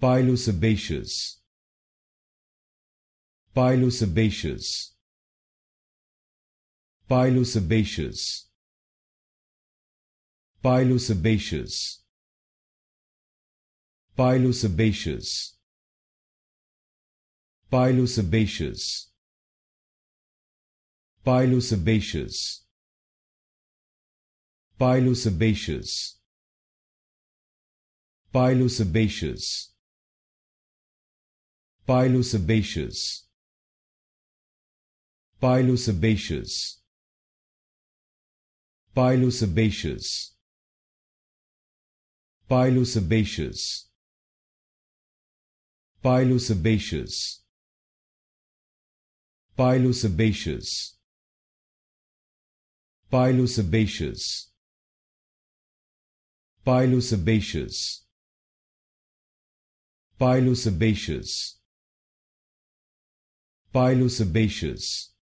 pilosebaceous pilosebaceous pilosebaceous pilosebaceous pilosebaceous pilosebaceous pilosebaceous pilosebaceous pilosebaceous pilosebaceous pilosebaceous pilosebaceous pilosebaceous pilosebaceous pilosebaceous pilosebaceous pilosebaceous pilosebaceous pilosebaceous